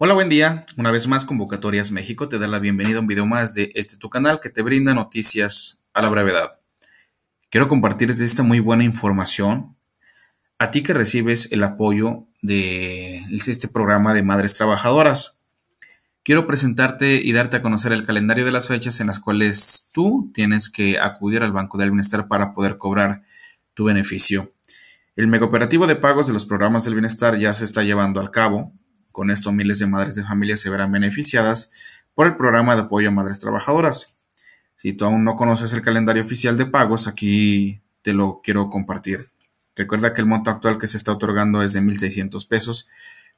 Hola, buen día. Una vez más, Convocatorias México te da la bienvenida a un video más de este tu canal que te brinda noticias a la brevedad. Quiero compartirte esta muy buena información a ti que recibes el apoyo de este programa de Madres Trabajadoras. Quiero presentarte y darte a conocer el calendario de las fechas en las cuales tú tienes que acudir al Banco del Bienestar para poder cobrar tu beneficio. El megaoperativo de pagos de los programas del bienestar ya se está llevando al cabo con esto miles de madres de familia se verán beneficiadas por el programa de apoyo a madres trabajadoras. Si tú aún no conoces el calendario oficial de pagos, aquí te lo quiero compartir. Recuerda que el monto actual que se está otorgando es de 1.600 pesos,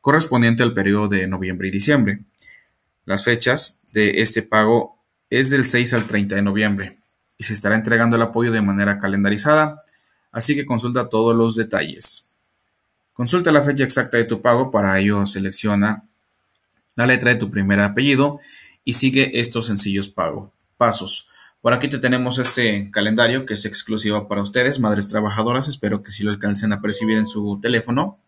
correspondiente al periodo de noviembre y diciembre. Las fechas de este pago es del 6 al 30 de noviembre y se estará entregando el apoyo de manera calendarizada, así que consulta todos los detalles. Consulta la fecha exacta de tu pago, para ello selecciona la letra de tu primer apellido y sigue estos sencillos pasos. Por aquí te tenemos este calendario que es exclusivo para ustedes, madres trabajadoras. Espero que sí lo alcancen a percibir en su teléfono.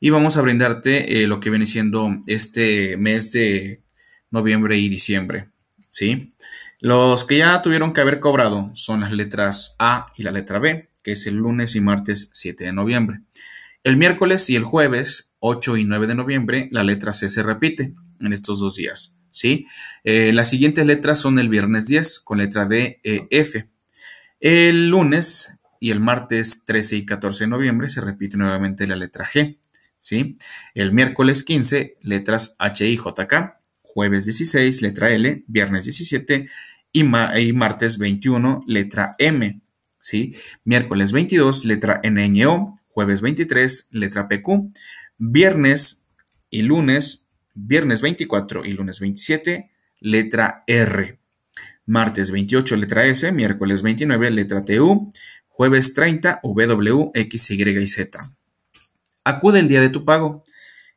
Y vamos a brindarte eh, lo que viene siendo este mes de noviembre y diciembre. ¿sí? Los que ya tuvieron que haber cobrado son las letras A y la letra B que es el lunes y martes 7 de noviembre. El miércoles y el jueves 8 y 9 de noviembre la letra C se repite en estos dos días. Eh, las siguientes letras son el viernes 10 con letra D, E, F. El lunes y el martes 13 y 14 de noviembre se repite nuevamente la letra G. El miércoles 15 letras H y JK. Jueves 16 letra L. Viernes 17 y martes 21 letra M. Miércoles 22, letra NNO, jueves 23, letra PQ, viernes y lunes, viernes 24 y lunes 27, letra R. Martes 28, letra S, miércoles 29, letra TU, jueves 30, W, X, Y y Z. Acude el día de tu pago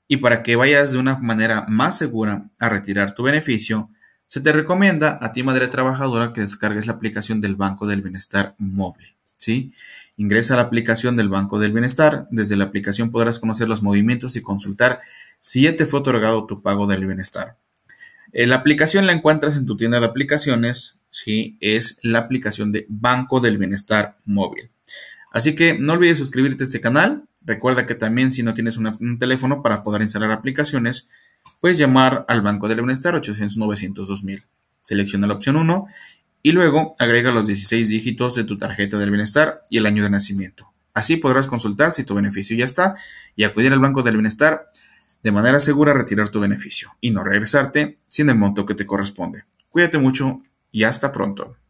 y para que vayas de una manera más segura a retirar tu beneficio, se te recomienda a ti, madre trabajadora, que descargues la aplicación del Banco del Bienestar móvil. ¿sí? Ingresa a la aplicación del Banco del Bienestar. Desde la aplicación podrás conocer los movimientos y consultar si ya te fue otorgado tu pago del bienestar. Eh, la aplicación la encuentras en tu tienda de aplicaciones. ¿sí? Es la aplicación de Banco del Bienestar móvil. Así que no olvides suscribirte a este canal. Recuerda que también si no tienes un teléfono para poder instalar aplicaciones, Puedes llamar al Banco del Bienestar 800-900-2000. Selecciona la opción 1 y luego agrega los 16 dígitos de tu tarjeta del bienestar y el año de nacimiento. Así podrás consultar si tu beneficio ya está y acudir al Banco del Bienestar de manera segura a retirar tu beneficio y no regresarte sin el monto que te corresponde. Cuídate mucho y hasta pronto.